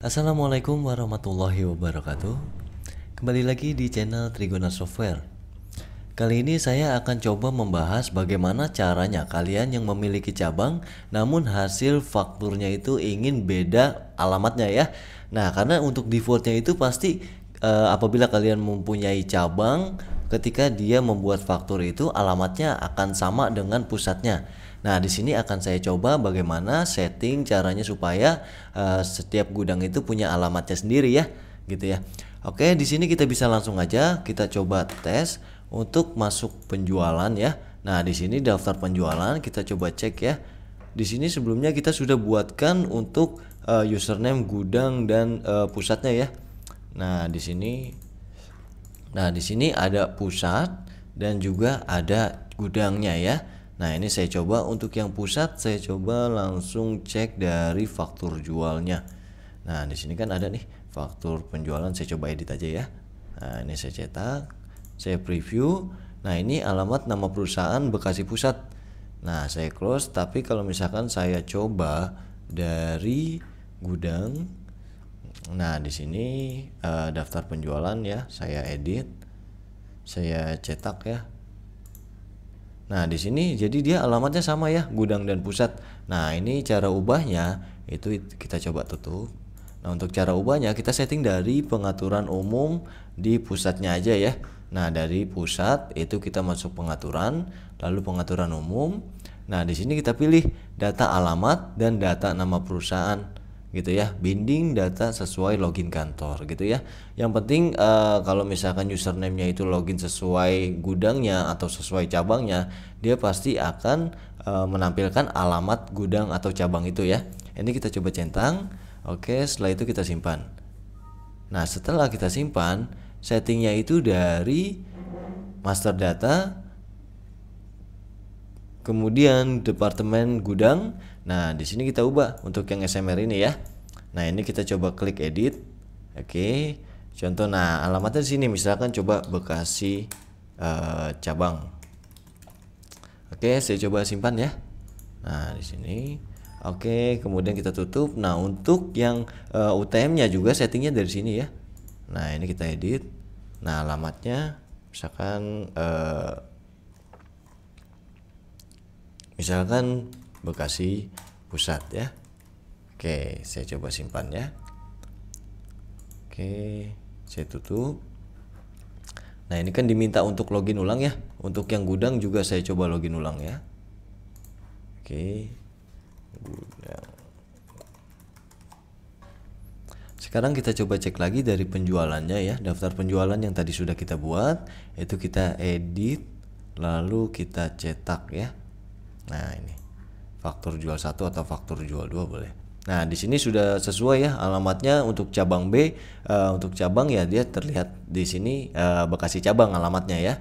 Assalamualaikum warahmatullahi wabarakatuh Kembali lagi di channel Trigona Software Kali ini saya akan coba membahas bagaimana caranya kalian yang memiliki cabang Namun hasil fakturnya itu ingin beda alamatnya ya Nah karena untuk defaultnya itu pasti Uh, apabila kalian mempunyai cabang ketika dia membuat faktur itu alamatnya akan sama dengan pusatnya. Nah, di sini akan saya coba bagaimana setting caranya supaya uh, setiap gudang itu punya alamatnya sendiri ya, gitu ya. Oke, di sini kita bisa langsung aja kita coba tes untuk masuk penjualan ya. Nah, di sini daftar penjualan kita coba cek ya. Di sini sebelumnya kita sudah buatkan untuk uh, username gudang dan uh, pusatnya ya. Nah, di sini Nah, di sini ada pusat dan juga ada gudangnya ya. Nah, ini saya coba untuk yang pusat saya coba langsung cek dari faktur jualnya. Nah, di sini kan ada nih faktur penjualan saya coba edit aja ya. Nah, ini saya cetak, saya preview. Nah, ini alamat nama perusahaan Bekasi Pusat. Nah, saya close tapi kalau misalkan saya coba dari gudang Nah, di sini uh, daftar penjualan ya, saya edit, saya cetak ya. Nah, di sini jadi dia alamatnya sama ya, gudang dan pusat. Nah, ini cara ubahnya itu kita coba tutup. Nah, untuk cara ubahnya kita setting dari pengaturan umum di pusatnya aja ya. Nah, dari pusat itu kita masuk pengaturan, lalu pengaturan umum. Nah, di sini kita pilih data alamat dan data nama perusahaan gitu ya binding data sesuai login kantor gitu ya yang penting uh, kalau misalkan username-nya itu login sesuai gudangnya atau sesuai cabangnya dia pasti akan uh, menampilkan alamat gudang atau cabang itu ya ini kita coba centang oke setelah itu kita simpan nah setelah kita simpan settingnya itu dari master data Kemudian departemen gudang. Nah, di sini kita ubah untuk yang SMR ini ya. Nah, ini kita coba klik edit. Oke. Okay. Contoh nah, alamatnya di sini misalkan coba Bekasi uh, cabang. Oke, okay, saya coba simpan ya. Nah, di sini Oke, kemudian kita tutup. Nah, untuk yang uh, eh, UTM-nya juga settingnya dari sini ya. Nah, ini kita edit. Nah, alamatnya misalkan uh, misalkan Bekasi Pusat ya Oke saya coba simpan ya Oke saya tutup Nah ini kan diminta untuk login ulang ya Untuk yang gudang juga saya coba login ulang ya Oke Gudang Sekarang kita coba cek lagi dari penjualannya ya Daftar penjualan yang tadi sudah kita buat Itu kita edit Lalu kita cetak ya Nah, ini faktor jual satu atau faktor jual dua boleh. Nah, di sini sudah sesuai ya alamatnya untuk cabang B. Uh, untuk cabang ya dia terlihat di sini uh, Bekasi cabang alamatnya ya.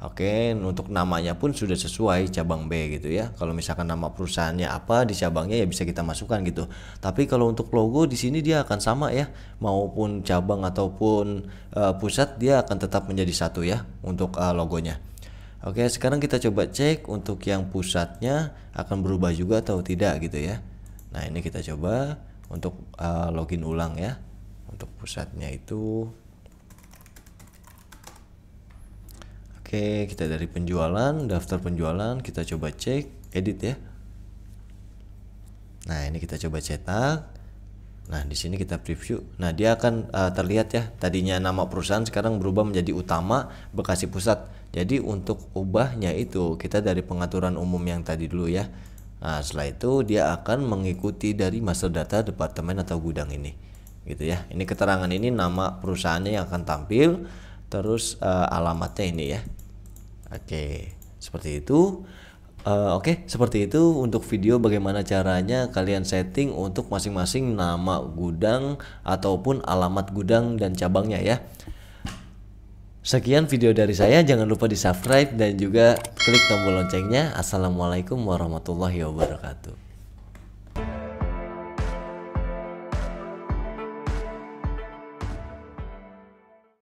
Oke, untuk namanya pun sudah sesuai cabang B gitu ya. Kalau misalkan nama perusahaannya apa di cabangnya ya bisa kita masukkan gitu. Tapi kalau untuk logo di sini dia akan sama ya, maupun cabang ataupun uh, pusat dia akan tetap menjadi satu ya untuk uh, logonya. Oke, sekarang kita coba cek untuk yang pusatnya akan berubah juga atau tidak gitu ya. Nah, ini kita coba untuk uh, login ulang ya. Untuk pusatnya itu Oke, kita dari penjualan, daftar penjualan, kita coba cek, edit ya. Nah, ini kita coba cetak. Nah, di sini kita preview. Nah, dia akan uh, terlihat ya. Tadinya nama perusahaan sekarang berubah menjadi utama Bekasi Pusat. Jadi untuk ubahnya itu kita dari pengaturan umum yang tadi dulu ya. Nah, setelah itu dia akan mengikuti dari master data departemen atau gudang ini. Gitu ya. Ini keterangan ini nama perusahaannya yang akan tampil terus uh, alamatnya ini ya. Oke, seperti itu. Uh, Oke, okay, seperti itu untuk video bagaimana caranya kalian setting untuk masing-masing nama gudang ataupun alamat gudang dan cabangnya ya. Sekian video dari saya, jangan lupa di subscribe dan juga klik tombol loncengnya. Assalamualaikum warahmatullahi wabarakatuh.